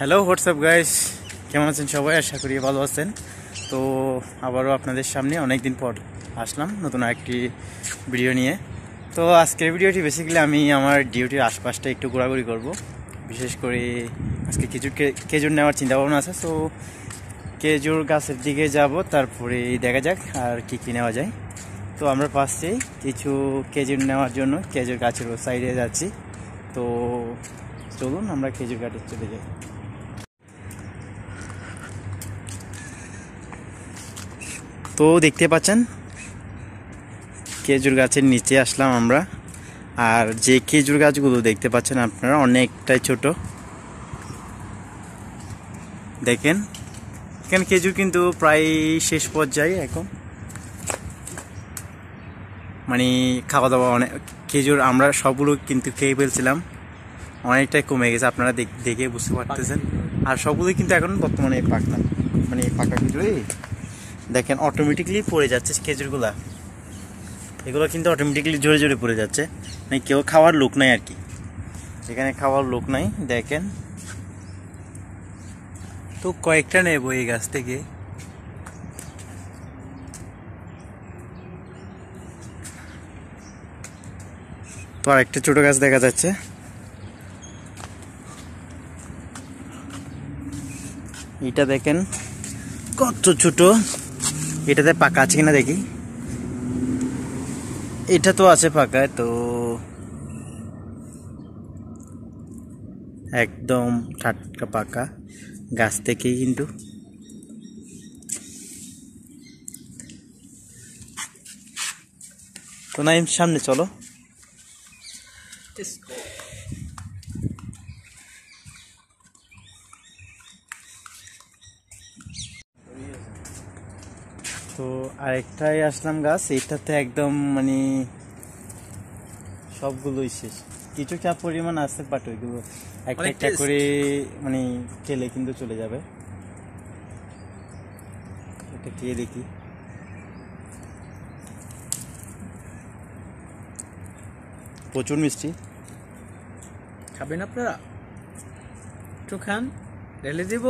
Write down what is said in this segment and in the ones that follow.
hello WhatsApp guys কেমন আছেন সবাই আশা করি ভালো আছেন তো আবারও আপনাদের সামনে অনেক দিন পর আসলাম নতুন একটি ভিডিও নিয়ে তো আজকের ভিডিওটি বেসিক্যালি আমি আমার ডিউটির আশপাশটা একটু ঘোরাঘুরি করব বিশেষ করে আজকে খেজুর খেজুর নেওয়ার চিন্তাভাবনা আছে তো খেজুর গাছের দিকে যাব তারপরে দেখা যাক আর কি কী নেওয়া যায় তো আমরা পাশে কিছু খেজুর নেওয়ার জন্য খেজুর গাছের সাইডে যাচ্ছি তো চলুন আমরা খেজুর গাছের চলে যাই তো দেখতে পাচ্ছেন খেজুর গাছের নিচে আসলাম আমরা আর যে খেজুর গাছগুলো দেখতে পাচ্ছেন আপনারা অনেকটাই ছোট দেখেন এখানে খেজুর কিন্তু প্রায় শেষ পর্যায়ে এখন মানে খাওয়া দাওয়া অনেক খেজুর আমরা সবগুলো কিন্তু খেয়ে ফেলছিলাম অনেকটাই কমে গেছে আপনারা দেখে বুঝতে পারতেছেন আর সবগুলোই কিন্তু এখন বর্তমানে পাকতাম মানে পাকা খেজুরই দেখেন অটোমেটিকলি পড়ে যাচ্ছে খেজুরগুলা এগুলো কিন্তু অটোমেটিকলি জোরে জোরে পড়ে যাচ্ছে মানে কেউ খাওয়ার লোক নাই আর কি এখানে খাওয়ার লোক নাই দেখেন তো কয়েকটা নেব এই গাছ থেকে তো একটা ছোটো গাছ দেখা যাচ্ছে এটা দেখেন কত ছোট এটাতে পাকা আছে কিনা দেখি এটা তো আছে পাকায় তো একদম ঠাটকা পাকা গাছ থেকেই কিন্তু তো নাইম সামনে চলো আরেকটাই আসলাম গাছ এটাতে একদম মানে সবগুলোই শেষ কিছু চা পরিমাণ আছে বাট ওইগুলো একটা একটা করে মানে খেলে কিন্তু চলে যাবে এটা খেয়ে দেখি প্রচুর মিষ্টি খাবেন আপনারা একটু খান ঢেলে দিব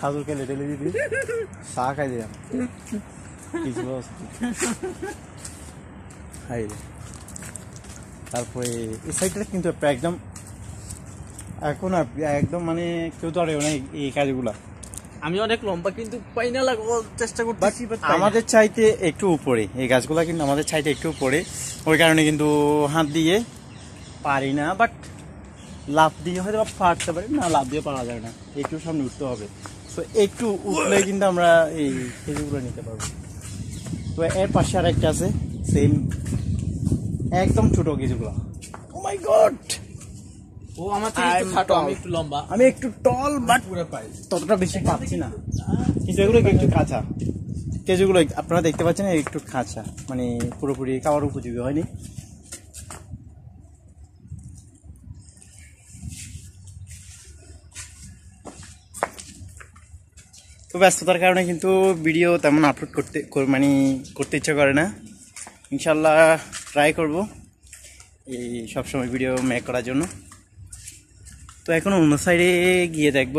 খাজুরকে লেটে লেটে খাই দিলাম কিছু খাই তারপরে এই সাইডটা কিন্তু একদম এখন একদম মানে কেউ না এই কাজগুলা আমি অনেক লম্বা কিন্তু চেষ্টা আমাদের চাইতে একটু উপরে এই গাছগুলা কিন্তু আমাদের চাইতে একটু উপরে ওই কারণে কিন্তু হাত দিয়ে পারি না বাট লাভ দিয়ে হয়তো পারতে পারি না লাভ দিয়ে পারা যাবে না একটু সামনে উঠতে হবে তো একটু উঠলে কিন্তু আমরা এই খেজুরগুলো নিতে পারবো তো এর পাশে আর একটা আছে সেম একদম ছোট খেজুরগুলো ও মাই গড ও আমার থেকে একটু খাটো আমি একটু লম্বা আমি একটু টল বাট পুরো পাই ততটা বেশি পাচ্ছি না কিন্তু এগুলো একটু কাঁচা খেজুরগুলো আপনারা দেখতে পাচ্ছেন একটু কাঁচা মানে পুরোপুরি খাওয়ার উপযোগী হয়নি তো ব্যস্ততার কারণে কিন্তু ভিডিও তেমন আপলোড করতে মানে করতে ইচ্ছা করে না ইনশাল্লাহ ট্রাই করব এই সবসময় ভিডিও মেক করার জন্য তো এখন অন্য সাইডে গিয়ে দেখব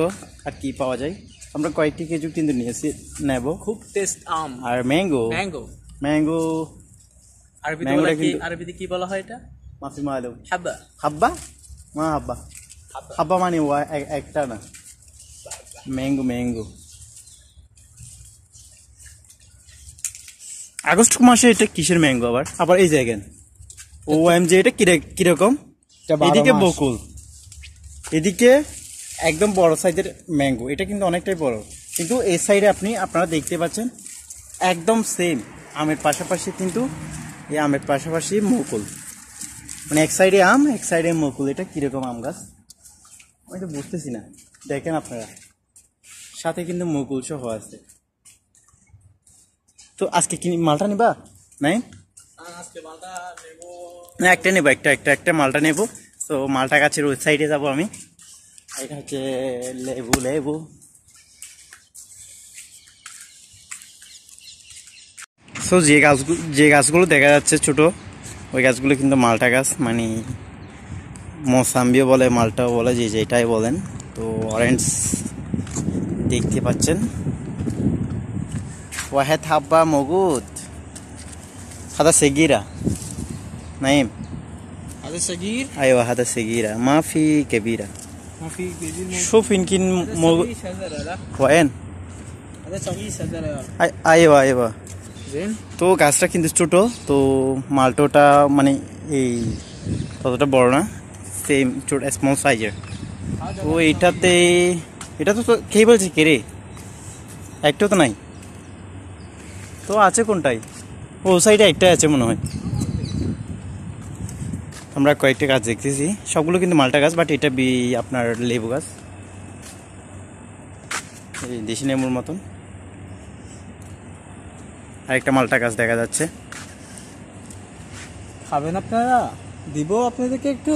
আর কি পাওয়া যায় আমরা কয়েকটি কেজু কিন্তু নিয়েছি নেব খুব টেস্ট আম আর ম্যাঙ্গো ম্যাঙ্গো ম্যাঙ্গো আরবিতে কি আরবিতে কি বলা হয় এটা মাফি মালু হাব্বা হাব্বা মা হাব্বা হাব্বা মানে একটা না ম্যাঙ্গো ম্যাঙ্গো আগস্ট মাসে এটা কিসের ম্যাঙ্গো আবার আবার এই জায়গা ও এম জে এটা কিরকম এদিকে বকুল এদিকে একদম বড় সাইজের ম্যাঙ্গো এটা কিন্তু অনেকটাই বড় কিন্তু এই সাইডে আপনি আপনারা দেখতে পাচ্ছেন একদম সেম আমের পাশাপাশি কিন্তু এই আমের পাশাপাশি মুকুল মানে এক সাইডে আম এক সাইডে মুকুল এটা কীরকম আম গাছ আমি তো বুঝতেছি না দেখেন আপনারা সাথে কিন্তু মুকুল সহ আছে তো আজকে কি মালটা নিবা নাই না একটা নেবো একটা একটা একটা মালটা নেবো তো মালটা গাছের সাইডে যাবো আমি এটা হচ্ছে লেবু লেবু তো যে গাছগুলো যে গাছগুলো দেখা যাচ্ছে ছোট ওই গাছগুলো কিন্তু মালটা গাছ মানে মোসাম্বিও বলে মালটাও বলে যে যেটাই বলেন তো অরেঞ্জ দেখতে পাচ্ছেন ওয়াহেদ হাব্বা মগুদ হাদা সেগিরা নাইম হাদা সেগির আয় ওয়া হাদা সেগিরা মাফি কেবিরা মাফি কেবিরা সুফিন কিন মগুদ ওয়েন আয় ওয়া আয় ওয়া তো গাছটা কিন্তু ছোট তো মালটোটা মানে এই ততটা বড় না সেম ছোট স্মল সাইজের তো এটাতে এটা তো কে বলছে কে একটা তো নাই তো আছে কোনটাই ও সাইডে একটাই আছে মনে হয় আমরা কয়েকটা গাছ দেখতেছি সবগুলো কিন্তু মালটা গাছ বাট এটা বি আপনার লেবু গাছ এই দেশি নেমুর মতন আরেকটা মালটা গাছ দেখা যাচ্ছে খাবেন আপনারা দিব আপনাদেরকে একটু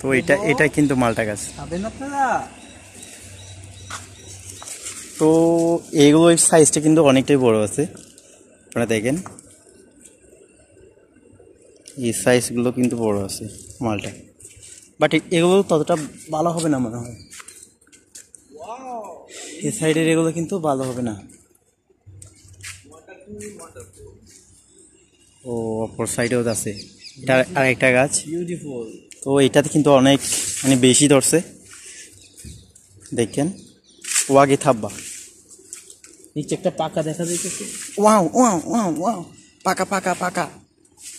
তো এটা এটা কিন্তু মালটা গাছ খাবেন আপনারা তো ওই সাইজটা কিন্তু অনেকটাই বড় আছে আপনারা দেখেন এই সাইজগুলো কিন্তু বড় আছে মালটা বাট এগুলো ততটা ভালো হবে না মনে হয় এ সাইডের এগুলো কিন্তু ভালো হবে না ও অপর সাইডেও আছে এটা একটা গাছ তো এটাতে কিন্তু অনেক মানে বেশি ধরছে দেখেন ওয়াগে থাব্বা নিচে একটা পাকা দেখা যাইতেছে ওয়াও ওয়াও ওয়াও ওয়াও পাকা পাকা পাকা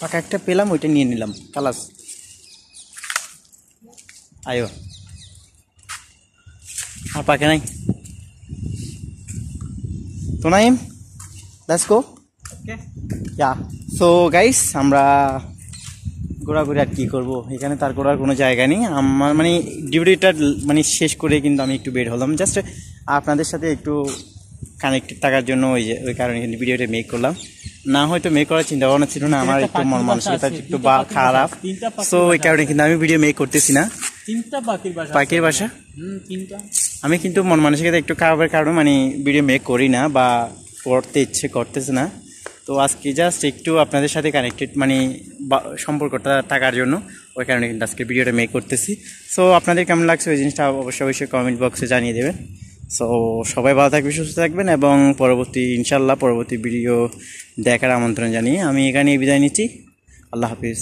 পাকা একটা পেলাম ওইটা নিয়ে নিলাম কালাস আয়ো আর পাকে নাই তো নাই দাসকো গো ইয়া সো গাইস আমরা ঘোরাঘুরি আর কী করবো এখানে তার করার কোনো জায়গা নেই আমার মানে ডিউটিটা মানে শেষ করে কিন্তু আমি একটু বের হলাম জাস্ট আপনাদের সাথে একটু কানেক্টেড থাকার জন্য ওই যে ওই কারণে কিন্তু ভিডিওটা মেক করলাম না হয়তো মেক করার চিন্তা ভাবনা ছিল না আমার একটু মন মানসিকতা একটু বা খারাপ সো ওই কারণে কিন্তু আমি ভিডিও মেক করতেছি না পাখির বাসা আমি কিন্তু মন মানসিকতা একটু খারাপের কারণে মানে ভিডিও মেক করি না বা পড়তে ইচ্ছে করতেছে না তো আজকে জাস্ট একটু আপনাদের সাথে কানেক্টেড মানে সম্পর্কটা থাকার জন্য ওই কারণে কিন্তু আজকে ভিডিওটা মেক করতেছি সো আপনাদের কেমন লাগছে ওই জিনিসটা অবশ্যই অবশ্যই কমেন্ট বক্সে জানিয়ে দেবেন সো সবাই ভালো থাকবে সুস্থ থাকবেন এবং পরবর্তী ইনশাল্লাহ পরবর্তী ভিডিও দেখার আমন্ত্রণ জানিয়ে আমি এখানেই বিদায় নিচ্ছি আল্লাহ হাফিজ